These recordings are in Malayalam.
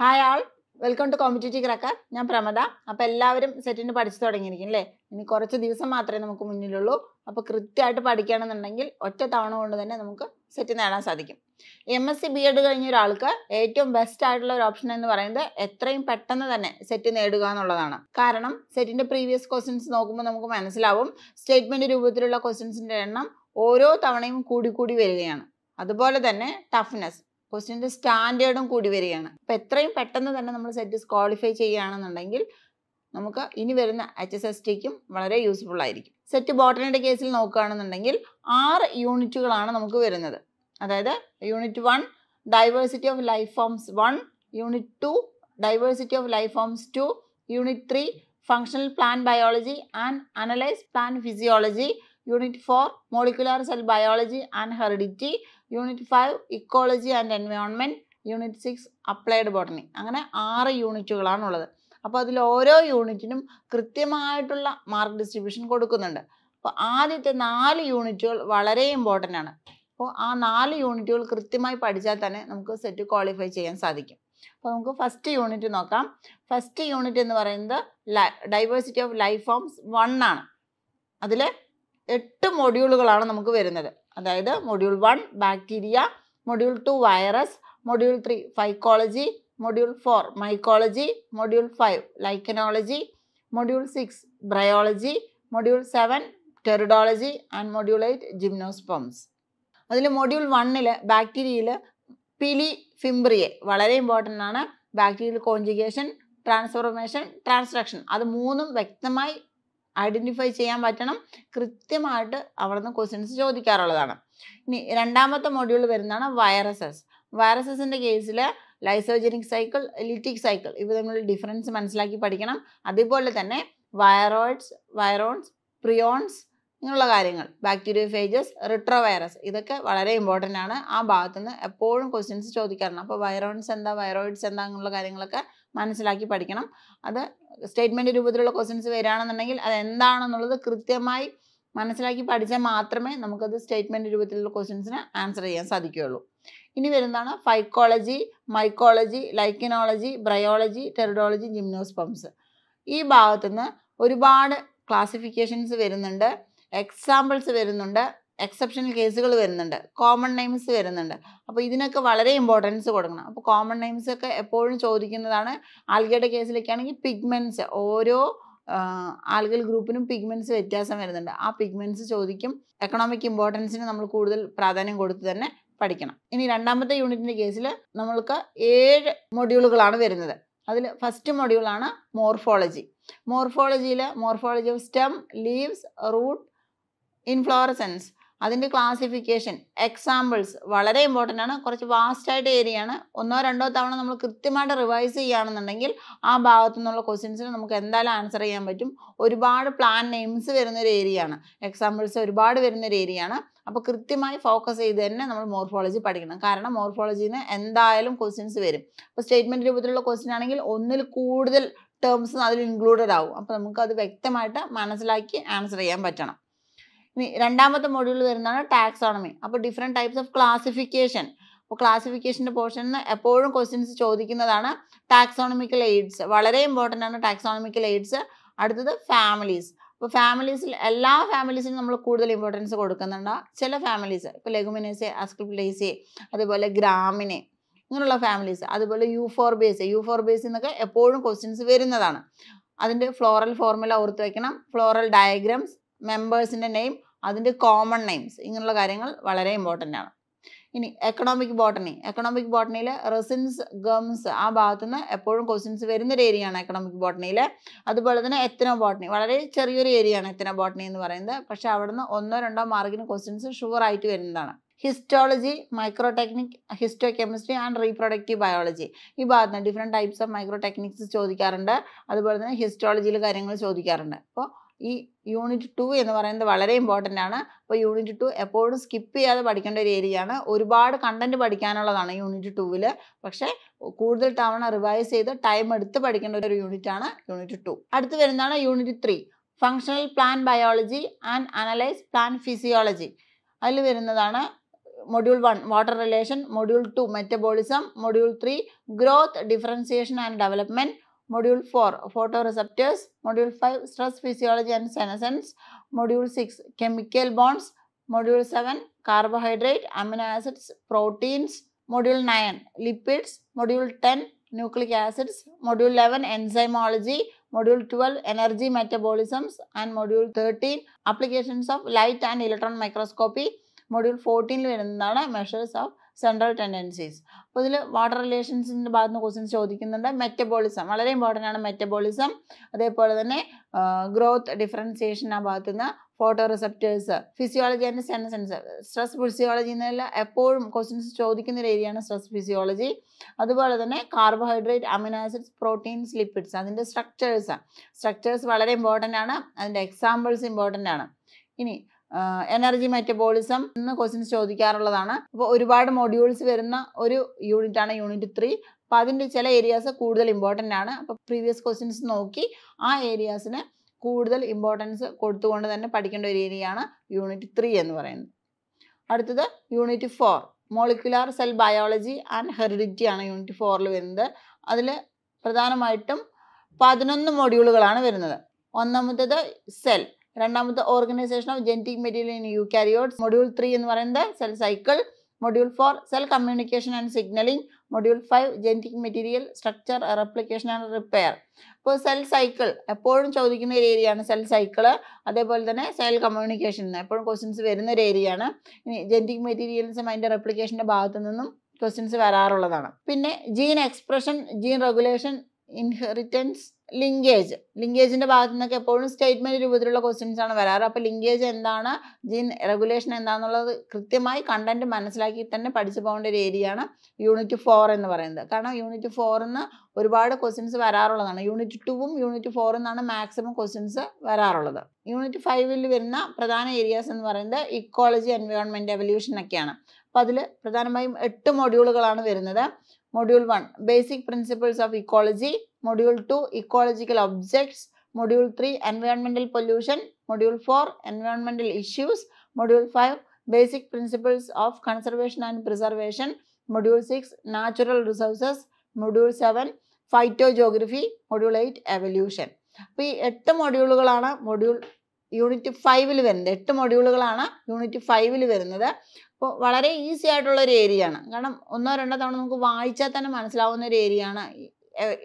Hi all welcome to competitive cracker ഞാൻ പ്രമദ അപ്പം എല്ലാവരും സെറ്റിന് പഠിച്ചു തുടങ്ങിയിരിക്കും അല്ലേ ഇനി കുറച്ച് ദിവസം മാത്രമേ നമുക്ക് മുന്നിലുള്ളൂ അപ്പോൾ കൃത്യമായിട്ട് പഠിക്കുകയാണെന്നുണ്ടെങ്കിൽ ഒറ്റ തവണ കൊണ്ട് തന്നെ നമുക്ക് സെറ്റ് നേടാൻ സാധിക്കും M S C B Ed കഴിഞ്ഞ ഒരാൾക്ക് ഏറ്റവും ബെസ്റ്റ് ആയിട്ടുള്ള ഒരു ഓപ്ഷൻ എന്ന് പറയുന്നത് എത്രയും പെട്ടെന്ന് തന്നെ സെറ്റ് നേടുക എന്നുള്ളതാണ് കാരണം സെറ്റിൻ്റെ പ്രീവിയസ് ക്വസ്റ്റ്യൻസ് നോക്കുമ്പോൾ നമുക്ക് മനസ്സിലാവും സ്റ്റേറ്റ്മെൻറ്റ് രൂപത്തിലുള്ള ക്വസ്റ്റ്യൻസിൻ്റെ എണ്ണം ഓരോ തവണയും കൂടി കൂടി വരികയാണ് അതുപോലെ തന്നെ ടഫ്നെസ് ക്വസ്റ്റിൻ്റെ സ്റ്റാൻഡേർഡും കൂടി വരികയാണ് അപ്പോൾ എത്രയും പെട്ടെന്ന് തന്നെ നമ്മൾ സെറ്റ് ക്വാളിഫൈ ചെയ്യുകയാണെന്നുണ്ടെങ്കിൽ നമുക്ക് ഇനി വരുന്ന എച്ച് എസ് എസ് ടിക്കും വളരെ യൂസ്ഫുൾ ആയിരിക്കും സെറ്റ് ബോട്ടണിയുടെ കേസിൽ നോക്കുകയാണെന്നുണ്ടെങ്കിൽ ആറ് യൂണിറ്റുകളാണ് നമുക്ക് വരുന്നത് അതായത് unit one diversity of life forms one unit two diversity of life forms two unit three functional plant biology and analyse plant physiology unit four molecular cell biology and heredity unit five ecology and environment unit six applied botany അങ്ങനെ ആറ് യൂണിറ്റുകളാണുള്ളത് അപ്പോൾ അതിൽ ഓരോ യൂണിറ്റിനും കൃത്യമായിട്ടുള്ള മാർക്ക് ഡിസ്ട്രിബ്യൂഷൻ കൊടുക്കുന്നുണ്ട് അപ്പോൾ ആദ്യത്തെ നാല് യൂണിറ്റുകൾ വളരെ ഇമ്പോർട്ടൻ്റ് ആണ് അപ്പോൾ ആ നാല് യൂണിറ്റുകൾ കൃത്യമായി പഠിച്ചാൽ തന്നെ നമുക്ക് സെറ്റ് ക്വാളിഫൈ ചെയ്യാൻ സാധിക്കും അപ്പോൾ നമുക്ക് ഫസ്റ്റ് യൂണിറ്റ് നോക്കാം ഫസ്റ്റ് യൂണിറ്റ് എന്ന് പറയുന്നത് diversity of life forms one ആണ് അതിൽ എട്ട് മൊഡ്യൂളുകളാണ് നമുക്ക് വരുന്നത് അതായത് module one bacteria module two virus module three phycology module four mycology module five lichenology module six bryology module seven pteridology and module eight gymnosperms അതിൽ മൊഡ്യൂൾ വണ്ണിൽ ബാക്ടീരിയയിൽ പിലി ഫിംബ്രിയെ വളരെ ഇമ്പോർട്ടൻ്റ് ആണ് ബാക്ടീരിയൽ കോഞ്ചുഗേഷൻ ട്രാൻസ്ഫോർമേഷൻ ട്രാൻസ്ട്രക്ഷൻ അത് മൂന്നും വ്യക്തമായി ഐഡൻറ്റിഫൈ ചെയ്യാൻ പറ്റണം കൃത്യമായിട്ട് നിന്ന് ക്വസ്റ്റ്യൻസ് ചോദിക്കാറുള്ളതാണ് ഇനി രണ്ടാമത്തെ മൊഡ്യൂൾ വരുന്നതാണ് വൈറസസ് വൈറസസിൻ്റെ കേസിൽ ലൈസോജനിക് സൈക്കിൾ ലിറ്റിക് സൈക്കിൾ ഇവ തമ്മിലുള്ള ഡിഫറൻസ് മനസ്സിലാക്കി പഠിക്കണം അതുപോലെ തന്നെ വൈറോയിഡ്സ് വൈറോൺസ് പ്രിയോൺസ് ഇങ്ങനെയുള്ള കാര്യങ്ങൾ ബാക്ടീരിയ ഫേജസ് റിട്രോ വൈറസ് ഇതൊക്കെ വളരെ ഇമ്പോർട്ടൻ്റ് ആണ് ആ ഭാഗത്തുനിന്ന് എപ്പോഴും ക്വസ്റ്റ്യൻസ് ചോദിക്കാറുണ്ട് അപ്പോൾ വൈറോൺസ് എന്താ വൈറോയിഡ്സ് എന്താ അങ്ങനെയുള്ള കാര്യങ്ങളൊക്കെ മനസ്സിലാക്കി പഠിക്കണം അത് സ്റ്റേറ്റ്മെൻ്റ് രൂപത്തിലുള്ള ക്വസ്റ്റ്യൻസ് വരികയാണെന്നുണ്ടെങ്കിൽ അത് എന്താണെന്നുള്ളത് കൃത്യമായി മനസ്സിലാക്കി പഠിച്ചാൽ മാത്രമേ നമുക്കത് സ്റ്റേറ്റ്മെൻറ്റ് രൂപത്തിലുള്ള ക്വസ്റ്റ്യൻസിന് ആൻസർ ചെയ്യാൻ സാധിക്കുകയുള്ളൂ ഇനി വരുന്നതാണ് phycology mycology lichenology bryology pteridology gymnosperms ഈ ഭാഗത്തുനിന്ന് ഒരുപാട് ക്ലാസിഫിക്കേഷൻസ് വരുന്നുണ്ട് എക്സാമ്പിൾസ് വരുന്നുണ്ട് എക്സെപ്ഷണൽ കേസുകൾ വരുന്നുണ്ട് കോമൺ നെയിംസ് വരുന്നുണ്ട് അപ്പോൾ ഇതിനൊക്കെ വളരെ ഇമ്പോർട്ടൻസ് കൊടുക്കണം അപ്പോൾ കോമൺ നെയിംസ് ഒക്കെ എപ്പോഴും ചോദിക്കുന്നതാണ് ആൽഗയുടെ കേസിലേക്കാണെങ്കിൽ പിഗ്മെൻറ്റ്സ് ഓരോ ആൽഗൽ ഗ്രൂപ്പിനും പിഗ്മെൻറ്റ്സ് വ്യത്യാസം വരുന്നുണ്ട് ആ പിഗ്മെൻറ്റ്സ് ചോദിക്കും എക്കണോമിക് ഇമ്പോർട്ടൻസിന് നമ്മൾ കൂടുതൽ പ്രാധാന്യം കൊടുത്ത് തന്നെ പഠിക്കണം ഇനി രണ്ടാമത്തെ യൂണിറ്റിൻ്റെ കേസിൽ നമ്മൾക്ക് ഏഴ് മൊഡ്യൂളുകളാണ് വരുന്നത് അതിൽ ഫസ്റ്റ് മൊഡ്യൂളാണ് മോർഫോളജി മോർഫോളജിയിൽ morphology of stem leaves root inflorescence അതിൻ്റെ ക്ലാസിഫിക്കേഷൻ എക്സാമ്പിൾസ് വളരെ ഇമ്പോർട്ടൻ്റ് ആണ് കുറച്ച് വാസ്റ്റായിട്ട് ഏരിയയാണ് ആണ് ഒന്നോ രണ്ടോ തവണ നമ്മൾ കൃത്യമായിട്ട് റിവൈസ് ചെയ്യുകയാണെന്നുണ്ടെങ്കിൽ ആ ഭാഗത്തു നിന്നുള്ള ക്വസ്റ്റ്യൻസിന് നമുക്ക് എന്തായാലും ആൻസർ ചെയ്യാൻ പറ്റും ഒരുപാട് പ്ലാൻ നെയിംസ് വരുന്ന ഒരു ഏരിയ ആണ് എക്സാമ്പിൾസ് ഒരുപാട് വരുന്ന ഒരു ഏരിയ ആണ് അപ്പോൾ കൃത്യമായി ഫോക്കസ് ചെയ്ത് തന്നെ നമ്മൾ മോർഫോളജി പഠിക്കണം കാരണം മോർഫോളജിയിൽ നിന്ന് എന്തായാലും ക്വസ്റ്റ്യൻസ് വരും അപ്പോൾ സ്റ്റേറ്റ്മെൻറ്റ് രൂപത്തിലുള്ള ക്വസ്റ്റ്യൻ ആണെങ്കിൽ ഒന്നിൽ കൂടുതൽ ടേംസ് അതിൽ ഇൻക്ലൂഡഡ് ആവും അപ്പോൾ നമുക്ക് അത് വ്യക്തമായിട്ട് മനസ്സിലാക്കി ആൻസർ ചെയ്യാൻ പറ്റണം രണ്ടാമത്തെ മൊഡ്യൂൾ വരുന്നതാണ് ടാക്സോണമി അപ്പോൾ ഡിഫറെൻ്റ് ടൈപ്സ് ഓഫ് ക്ലാസിഫിക്കേഷൻ അപ്പോൾ ക്ലാസിഫിക്കേഷൻ്റെ പോർഷനിൽ നിന്ന് എപ്പോഴും ക്വസ്റ്റ്യൻസ് ചോദിക്കുന്നതാണ് ടാക്സോണമിക്കൽ എയ്ഡ്സ് വളരെ ഇമ്പോർട്ടൻ്റ് ആണ് ടാക്സോണമിക്കൽ എയ്ഡ്സ് അടുത്തത് ഫാമിലീസ് അപ്പോൾ ഫാമിലീസിൽ എല്ലാ ഫാമിലീസിനും നമ്മൾ കൂടുതൽ ഇമ്പോർട്ടൻസ് കൊടുക്കുന്നുണ്ട് ചില ഫാമിലീസ് ഇപ്പോൾ ലഗുമിനേസെ അസ്ക്രിപ്ലേസെ അതുപോലെ ഗ്രാമിനെ ഇങ്ങനെയുള്ള ഫാമിലീസ് അതുപോലെ ഫോർ യൂഫോർബേസ് എന്നൊക്കെ എപ്പോഴും ക്വസ്റ്റ്യൻസ് വരുന്നതാണ് അതിൻ്റെ ഫ്ലോറൽ ഫോർമുല ഓർത്ത് വയ്ക്കണം ഫ്ലോറൽ ഡയഗ്രാംസ് മെമ്പേഴ്സിൻ്റെ നെയിം അതിൻ്റെ കോമൺ നെയിംസ് ഇങ്ങനെയുള്ള കാര്യങ്ങൾ വളരെ ഇമ്പോർട്ടൻ്റ് ആണ് ഇനി എക്കണോമിക് ബോട്ടണി എക്കണോമിക് ബോട്ടണിയിൽ റെസിൻസ് ഗംസ് ആ ഭാഗത്തു നിന്ന് എപ്പോഴും ക്വസ്റ്റ്യൻസ് വരുന്നൊരു ഏരിയയാണ് എക്കണോമിക് ബോട്ടണിയിൽ അതുപോലെ തന്നെ എത്തനോ ബോട്ടണി വളരെ ചെറിയൊരു ഏരിയയാണ് എത്തനോ ബോട്ടണി എന്ന് പറയുന്നത് പക്ഷേ നിന്ന് ഒന്നോ രണ്ടോ മാർക്കിന് ക്വസ്റ്റ്യൻസ് ആയിട്ട് വരുന്നതാണ് histology micro technique histochemistry and reproductive biology ഈ ഭാഗത്ത് different types of micro techniques ചോദിക്കാറുണ്ട് അതുപോലെ തന്നെ ഹിസ്റ്റോളജിയിൽ കാര്യങ്ങൾ ചോദിക്കാറുണ്ട് അപ്പോൾ ഈ യൂണിറ്റ് ടു എന്ന് പറയുന്നത് വളരെ ഇമ്പോർട്ടൻ്റ് ആണ് അപ്പോൾ യൂണിറ്റ് ടു എപ്പോഴും സ്കിപ്പ് ചെയ്യാതെ പഠിക്കേണ്ട ഒരു ഏരിയയാണ് ഒരുപാട് കണ്ടന്റ് പഠിക്കാനുള്ളതാണ് യൂണിറ്റ് ടുവിൽ പക്ഷേ കൂടുതൽ തവണ റിവൈസ് ചെയ്ത് ടൈം എടുത്ത് പഠിക്കേണ്ട ഒരു യൂണിറ്റ് ആണ് യൂണിറ്റ് ടു അടുത്ത് വരുന്നതാണ് unit three functional plant biology and analyse plant physiology അതിൽ വരുന്നതാണ് module one water relation module two metabolism module three growth differentiation and development Module 4 Photoreceptors, Module 5 Stress Physiology and Senescence, Module 6 Chemical Bonds, Module 7 Carbohydrate, Amino Acids, Proteins, Module 9 Lipids, Module 10 Nucleic Acids, Module 11 Enzymology, Module 12 Energy Metabolisms and Module 13 Applications of Light and Electron Microscopy, Module 14 വരുന്നതാണ് Measures of Central Tendencies. അപ്പോൾ ഇതിൽ വാട്ടർ റിലേഷൻസിൻ്റെ ഭാഗത്ത് നിന്ന് ക്വസ്റ്റ്യൻസ് ചോദിക്കുന്നുണ്ട് മെറ്റബോളിസം വളരെ ഇമ്പോർട്ടൻ്റ് ആണ് മെറ്റബോളിസം അതേപോലെ തന്നെ ഗ്രോത്ത് ഡിഫറൻസിയേഷൻ ആ ഭാഗത്ത് നിന്ന് photoreceptors physiology and sense sense stress physiology എന്നല്ല എപ്പോഴും ക്വസ്റ്റ്യൻസ് ചോദിക്കുന്ന ഒരു ഏരിയയാണ് സ്ട്രെസ് ഫിസിയോളജി അതുപോലെ തന്നെ carbohydrate amino acids proteins lipids അതിൻ്റെ സ്ട്രക്ചേഴ്സ് സ്ട്രക്ചേഴ്സ് വളരെ ഇമ്പോർട്ടൻ്റ് ആണ് അതിൻ്റെ എക്സാമ്പിൾസ് ഇമ്പോർട്ടൻ്റ് ആണ് ഇനി എനർജി മെറ്റബോളിസം എന്ന ക്വസ്റ്റ്യൻസ് ചോദിക്കാറുള്ളതാണ് അപ്പോൾ ഒരുപാട് മൊഡ്യൂൾസ് വരുന്ന ഒരു യൂണിറ്റ് ആണ് യൂണിറ്റ് ത്രീ അപ്പോൾ അതിൻ്റെ ചില ഏരിയാസ് കൂടുതൽ ഇമ്പോർട്ടൻ്റ് ആണ് അപ്പോൾ പ്രീവിയസ് ക്വസ്റ്റ്യൻസ് നോക്കി ആ ഏരിയാസിന് കൂടുതൽ ഇമ്പോർട്ടൻസ് കൊടുത്തുകൊണ്ട് തന്നെ പഠിക്കേണ്ട ഒരു ഏരിയയാണ് യൂണിറ്റ് ത്രീ എന്ന് പറയുന്നത് അടുത്തത് unit four molecular cell biology and heredity ആണ് യൂണിറ്റ് ഫോറിൽ വരുന്നത് അതിൽ പ്രധാനമായിട്ടും പതിനൊന്ന് മൊഡ്യൂളുകളാണ് വരുന്നത് ഒന്നാമത്തേത് സെൽ രണ്ടാമത്തെ organisation of genetic material in eukaryotes module three എന്ന് പറയുന്നത് cell cycle module four cell communication and signalling module five genetic material structure replication and repair അപ്പോൾ സെൽ സൈക്കിൾ എപ്പോഴും ചോദിക്കുന്ന ഒരു ഏരിയയാണ് സെൽ സൈക്കിൾ അതേപോലെ തന്നെ സെൽ കമ്മ്യൂണിക്കേഷൻ എപ്പോഴും ക്വസ്റ്റ്യൻസ് വരുന്ന ഒരു ഏരിയയാണ് ഇനി ജെനറ്റിക് മെറ്റീരിയൽസും അതിൻ്റെ റെപ്ലിക്കേഷൻ്റെ ഭാഗത്തു നിന്നും ക്വസ്റ്റ്യൻസ് വരാറുള്ളതാണ് പിന്നെ gene expression gene regulation inheritance linkage ലിങ്കേജിൻ്റെ ഭാഗത്തു നിന്നൊക്കെ എപ്പോഴും സ്റ്റേറ്റ്മെൻറ്റ് രൂപത്തിലുള്ള ക്വസ്റ്റ്യൻസ് ആണ് വരാറ് അപ്പോൾ ലിങ്കേജ് എന്താണ് ജീൻ റെഗുലേഷൻ എന്താണെന്നുള്ളത് കൃത്യമായി കണ്ടന്റ് മനസ്സിലാക്കി തന്നെ പഠിച്ചു പോകേണ്ട ഒരു ഏരിയയാണ് യൂണിറ്റ് ഫോർ എന്ന് പറയുന്നത് കാരണം യൂണിറ്റ് ഫോറിൽ നിന്ന് ഒരുപാട് ക്വസ്റ്റ്യൻസ് വരാറുള്ളതാണ് യൂണിറ്റ് ടുവും യൂണിറ്റ് ഫോറിൽ നിന്നാണ് മാക്സിമം ക്വസ്റ്റ്യൻസ് വരാറുള്ളത് യൂണിറ്റ് ഫൈവിൽ വരുന്ന പ്രധാന ഏരിയാസ് എന്ന് പറയുന്നത് ഇക്കോളജി എൻവയോൺമെൻറ്റ് എവല്യൂഷൻ ഒക്കെയാണ് അപ്പോൾ അതിൽ പ്രധാനമായും എട്ട് മൊഡ്യൂളുകളാണ് വരുന്നത് Module 1 Basic Principles of Ecology, Module 2 Ecological Objects, Module 3 Environmental Pollution, Module 4 Environmental Issues, Module 5 Basic Principles of Conservation and Preservation, Module 6 Natural Resources, Module 7 phytogeography module eight evolution അപ്പോൾ ഈ എട്ട് മോഡ്യൂളുകളാണ് മോഡ്യൂൾ യൂണിറ്റ് ഫൈവിൽ വരുന്നത് എട്ട് മൊഡ്യൂളുകളാണ് യൂണിറ്റ് ഫൈവിൽ വരുന്നത് അപ്പോൾ വളരെ ഈസി ആയിട്ടുള്ള ഒരു ഏരിയ ആണ് കാരണം ഒന്നോ രണ്ടോ തവണ നമുക്ക് വായിച്ചാൽ തന്നെ മനസ്സിലാവുന്ന ഒരു ഏരിയ ആണ്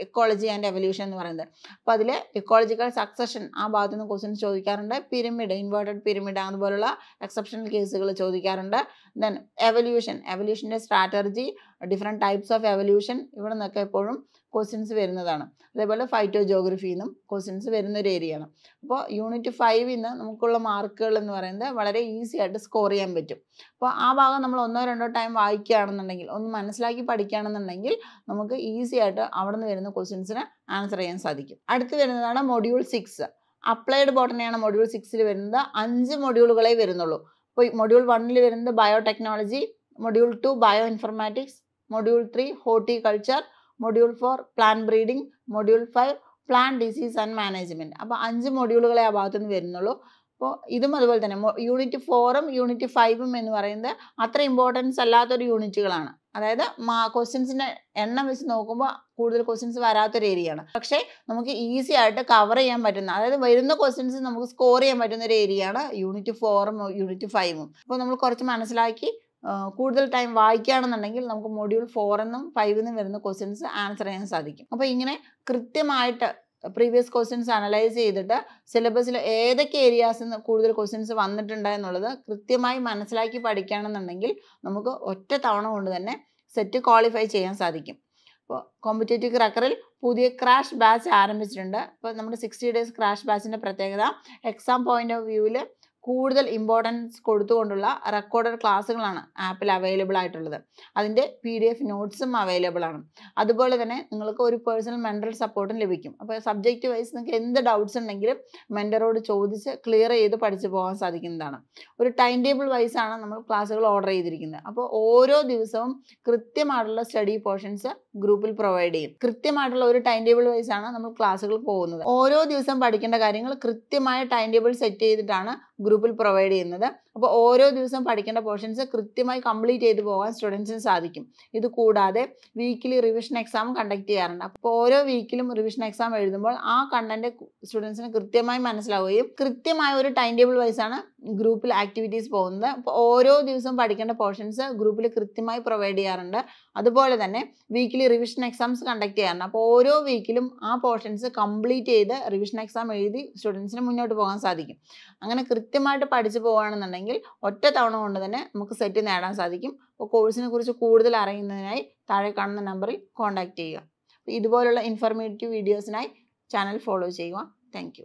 എക്കോളജി ആൻഡ് എവല്യൂഷൻ എന്ന് പറയുന്നത് അപ്പോൾ അതിൽ എക്കോളജിക്കൽ സക്സഷൻ ആ ഭാഗത്തു നിന്ന് ക്വസ്റ്റ്യൻസ് ചോദിക്കാറുണ്ട് പിരമിഡ് ഇൻവേർട്ടഡ് പിരമിഡ് അതുപോലുള്ള എക്സെപ്ഷണൽ കേസുകൾ ചോദിക്കാറുണ്ട് ദെൻ എവല്യൂഷൻ എവല്യൂഷൻ്റെ strategy different types of evolution ഇവിടെ നിന്നൊക്കെ എപ്പോഴും ക്വസ്റ്റ്യൻസ് വരുന്നതാണ് അതേപോലെ ഫൈറ്റോ ജോഗ്രഫിയിൽ നിന്നും ക്വസ്റ്റ്യൻസ് വരുന്ന ഒരു ഏരിയയാണ് അപ്പോൾ യൂണിറ്റ് ഫൈവ് ഇന്ന് നമുക്കുള്ള മാർക്കുകൾ എന്ന് പറയുന്നത് വളരെ ഈസി ആയിട്ട് സ്കോർ ചെയ്യാൻ പറ്റും അപ്പോൾ ആ ഭാഗം നമ്മൾ ഒന്നോ രണ്ടോ ടൈം വായിക്കുകയാണെന്നുണ്ടെങ്കിൽ ഒന്ന് മനസ്സിലാക്കി പഠിക്കുകയാണെന്നുണ്ടെങ്കിൽ നമുക്ക് ഈസി ആയിട്ട് അവിടെ നിന്ന് വരുന്ന ക്വസ്റ്റ്യൻസിന് ആൻസർ ചെയ്യാൻ സാധിക്കും അടുത്ത് വരുന്നതാണ് മൊഡ്യൂൾ സിക്സ് അപ്ലൈഡ് ബോട്ടണിയാണ് മൊഡ്യൂൾ സിക്സിൽ വരുന്നത് അഞ്ച് മൊഡ്യൂളുകളെ വരുന്നുള്ളൂ അപ്പോൾ മൊഡ്യൂൾ വണ്ണിൽ വരുന്നത് biotechnology module two bioinformatics module three horticulture module four plant breeding module five plant disease and management അപ്പോൾ അഞ്ച് മൊഡ്യൂളുകളെ ആ ഭാഗത്തുനിന്ന് വരുന്നുള്ളൂ അപ്പോൾ ഇതും അതുപോലെ തന്നെ യൂണിറ്റ് ഫോറും യൂണിറ്റ് ഫൈവും എന്ന് പറയുന്നത് അത്ര ഇമ്പോർട്ടൻസ് അല്ലാത്തൊരു യൂണിറ്റുകളാണ് അതായത് മാ ക്വസ്റ്റ്യൻസിൻ്റെ എണ്ണം വെച്ച് നോക്കുമ്പോൾ കൂടുതൽ ക്വസ്റ്റ്യൻസ് വരാത്തൊരു ഏരിയയാണ് പക്ഷേ നമുക്ക് ഈസി ആയിട്ട് കവർ ചെയ്യാൻ പറ്റുന്ന അതായത് വരുന്ന ക്വസ്റ്റ്യൻസ് നമുക്ക് സ്കോർ ചെയ്യാൻ പറ്റുന്ന ഒരു ഏരിയയാണ് യൂണിറ്റ് ഫോറും യൂണിറ്റ് ഫൈവും അപ്പോൾ നമ്മൾ കുറച്ച് മനസ്സിലാക്കി കൂടുതൽ ടൈം വായിക്കുകയാണെന്നുണ്ടെങ്കിൽ നമുക്ക് മൊഡ്യൂൾ ഫോറെന്നും ഫൈവിന്നും വരുന്ന ക്വസ്റ്റ്യൻസ് ആൻസർ ചെയ്യാൻ സാധിക്കും അപ്പോൾ ഇങ്ങനെ കൃത്യമായിട്ട് പ്രീവിയസ് ക്വസ്റ്റ്യൻസ് അനലൈസ് ചെയ്തിട്ട് സിലബസിൽ ഏതൊക്കെ ഏരിയാസിൽ നിന്ന് കൂടുതൽ ക്വസ്റ്റ്യൻസ് വന്നിട്ടുണ്ട് എന്നുള്ളത് കൃത്യമായി മനസ്സിലാക്കി പഠിക്കുകയാണെന്നുണ്ടെങ്കിൽ നമുക്ക് ഒറ്റ തവണ കൊണ്ട് തന്നെ സെറ്റ് ക്വാളിഫൈ ചെയ്യാൻ സാധിക്കും അപ്പോൾ കോമ്പറ്റേറ്റീവ് ക്രാക്കറിൽ പുതിയ ക്രാഷ് ബാച്ച് ആരംഭിച്ചിട്ടുണ്ട് അപ്പോൾ നമ്മുടെ സിക്സ്റ്റി ഡേയ്സ് ക്രാഷ് ബാച്ചിൻ്റെ പ്രത്യേകത എക്സാം പോയിൻ്റ് ഓഫ് വ്യൂവിൽ കൂടുതൽ ഇമ്പോർട്ടൻസ് കൊടുത്തുകൊണ്ടുള്ള റെക്കോർഡഡ് ക്ലാസ്സുകളാണ് ആപ്പിൽ അവൈലബിൾ ആയിട്ടുള്ളത് അതിൻ്റെ പി ഡി എഫ് നോട്ട്സും അവൈലബിൾ ആണ് അതുപോലെ തന്നെ നിങ്ങൾക്ക് ഒരു പേഴ്സണൽ മെൻ്റൽ സപ്പോർട്ടും ലഭിക്കും അപ്പോൾ സബ്ജക്റ്റ് വൈസ് നിങ്ങൾക്ക് എന്ത് ഡൗട്ട്സ് ഉണ്ടെങ്കിലും മെൻ്ററോട് ചോദിച്ച് ക്ലിയർ ചെയ്ത് പഠിച്ചു പോകാൻ സാധിക്കുന്നതാണ് ഒരു ടൈം ടേബിൾ ആണ് നമ്മൾ ക്ലാസ്സുകൾ ഓർഡർ ചെയ്തിരിക്കുന്നത് അപ്പോൾ ഓരോ ദിവസവും കൃത്യമായിട്ടുള്ള സ്റ്റഡി പോർഷൻസ് ഗ്രൂപ്പിൽ പ്രൊവൈഡ് ചെയ്യും കൃത്യമായിട്ടുള്ള ഒരു ടൈം ടേബിൾ ആണ് നമ്മൾ ക്ലാസ്സുകൾ പോകുന്നത് ഓരോ ദിവസം പഠിക്കേണ്ട കാര്യങ്ങൾ കൃത്യമായ ടൈം ടേബിൾ സെറ്റ് ചെയ്തിട്ടാണ് ഗ്രൂപ്പിൽ പ്രൊവൈഡ് ചെയ്യുന്നത് അപ്പോൾ ഓരോ ദിവസം പഠിക്കേണ്ട പോർഷൻസ് കൃത്യമായി കംപ്ലീറ്റ് ചെയ്ത് പോകാൻ സ്റ്റുഡൻസിന് സാധിക്കും ഇത് കൂടാതെ വീക്കിലി റിവിഷൻ എക്സാം കണ്ടക്ട് ചെയ്യാറുണ്ട് അപ്പോൾ ഓരോ വീക്കിലും റിവിഷൻ എക്സാം എഴുതുമ്പോൾ ആ കണ്ടന്റ് സ്റ്റുഡൻസിന് കൃത്യമായി മനസ്സിലാവുകയും കൃത്യമായ ഒരു ടൈം ടേബിൾ വൈസാണ് ഗ്രൂപ്പിൽ ആക്ടിവിറ്റീസ് പോകുന്നത് അപ്പോൾ ഓരോ ദിവസവും പഠിക്കേണ്ട പോർഷൻസ് ഗ്രൂപ്പിൽ കൃത്യമായി പ്രൊവൈഡ് ചെയ്യാറുണ്ട് അതുപോലെ തന്നെ വീക്കിലി റിവിഷൻ എക്സാംസ് കണ്ടക്ട് ചെയ്യാറുണ്ട് അപ്പോൾ ഓരോ വീക്കിലും ആ പോർഷൻസ് കംപ്ലീറ്റ് ചെയ്ത് റിവിഷൻ എക്സാം എഴുതി സ്റ്റുഡൻസിന് മുന്നോട്ട് പോകാൻ സാധിക്കും അങ്ങനെ കൃത്യമായിട്ട് പഠിച്ചു പോകുകയാണെന്നുണ്ടെങ്കിൽ ഉണ്ടെങ്കിൽ ഒറ്റ തവണ കൊണ്ട് തന്നെ നമുക്ക് സെറ്റ് നേടാൻ സാധിക്കും അപ്പോൾ കോഴ്സിനെ കുറിച്ച് കൂടുതൽ അറിയുന്നതിനായി താഴെ കാണുന്ന നമ്പറിൽ കോൺടാക്റ്റ് ചെയ്യുക ഇതുപോലുള്ള ഇൻഫർമേറ്റീവ് വീഡിയോസിനായി ചാനൽ ഫോളോ ചെയ്യുക താങ്ക്